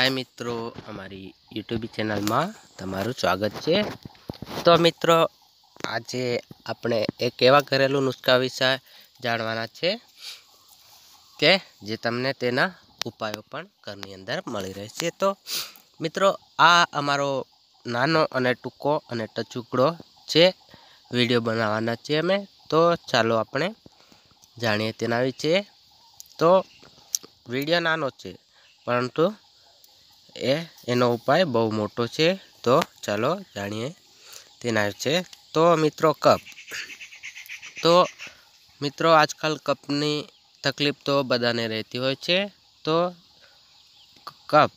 હાય મિત્રો અમારી યુટ્યુબ ચેનલમાં તમારું સ્વાગત છે તો મિત્રો આજે આપણે એક એવા ઘરેલું નુસ્ખા વિશે જાણવાના છે કે જે તમને તેના ઉપાયો પણ ઘરની અંદર મળી રહેશે તો મિત્રો આ અમારો નાનો અને ટૂંકો અને ટચુકડો છે વિડીયો બનાવવાના છે અમે તો ચાલો આપણે જાણીએ તેના વિશે તો વિડીયો નાનો છે પરંતુ એ એનો ઉપાય બહુ મોટો છે તો ચાલો જાણીએ તેના છે તો મિત્રો કપ તો મિત્રો આજકાલ કપની તકલીફ તો બધાને રહેતી હોય છે તો કપ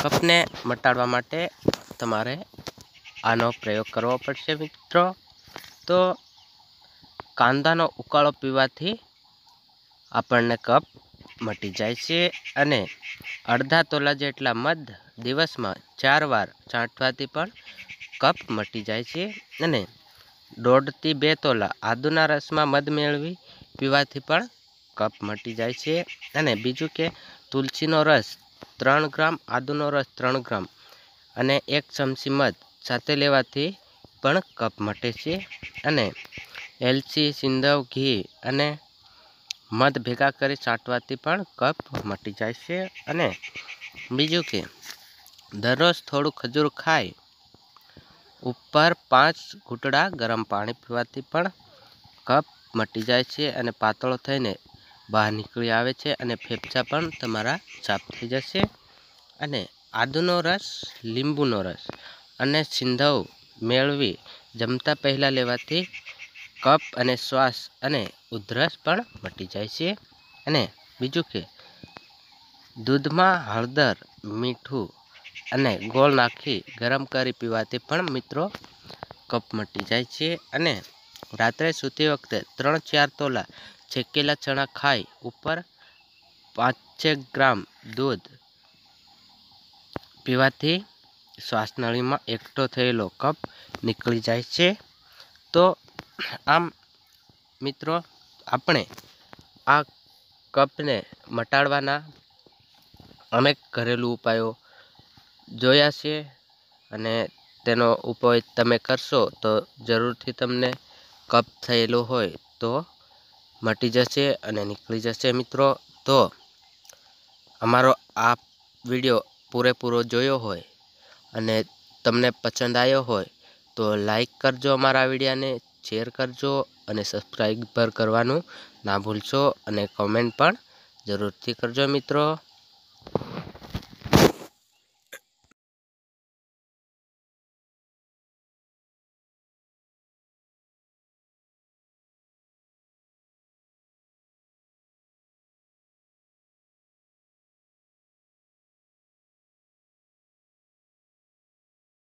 કપને મટાડવા માટે તમારે આનો પ્રયોગ કરવો પડશે મિત્રો તો કાંદાનો ઉકાળો પીવાથી આપણને કપ મટી જાય છે અને અડધા તોલા જેટલા મધ દિવસમાં ચાર વાર છાંટવાથી પણ કપ મટી જાય છે અને દોઢથી બે તોલા આદુના રસમાં મધ મેળવી પીવાથી પણ કપ મટી જાય છે અને બીજું કે તુલસીનો રસ ત્રણ ગ્રામ આદુનો રસ ત્રણ ગ્રામ અને એક ચમચી મધ સાથે લેવાથી પણ કપ મટે છે અને એલચી સિંધવ ઘી અને મધ ભેગા કરી છાંટવાથી પણ કફ મટી જાય છે અને બીજું કે દરરોજ થોડું ખજૂર ખાય ઉપર પાંચ ઘૂંટડા ગરમ પાણી પીવાથી પણ કફ મટી જાય છે અને પાતળો થઈને બહાર નીકળી આવે છે અને ફેફસા પણ તમારા સાફ થઈ જશે અને આદુનો રસ લીંબુનો રસ અને સિંધવ મેળવી જમતા પહેલાં લેવાથી કપ અને શ્વાસ અને ઉધરસ પણ મટી જાય છે અને બીજું કે દૂધમાં હળદર મીઠું અને ગોળ નાખી ગરમ કરી પીવાથી પણ મિત્રો કપ મટી જાય છે અને રાત્રે સૂતી વખતે ત્રણ ચાર તોલા છેકેલા ચણા ખાઈ ઉપર પાંચ પાંચેક ગ્રામ દૂધ પીવાથી શ્વાસનળીમાં એકઠો થયેલો કપ નીકળી જાય છે તો આમ મિત્રો આપણે આ કપને મટાડવાના અમે ઘરેલું ઉપાયો જોયા છે અને તેનો ઉપાય તમે કરશો તો જરૂરથી તમને કપ થયેલો હોય તો મટી જશે અને નીકળી જશે મિત્રો તો અમારો આ વિડિયો પૂરેપૂરો જોયો હોય અને તમને પસંદ આવ્યો હોય તો લાઈક કરજો અમારા વિડીયાને શેર કરજો અને સબસ્ક્રાઈબ પર કરવાનું ના ભૂલશો અને કોમેન્ટ પણ જરૂરથી કરજો મિત્રો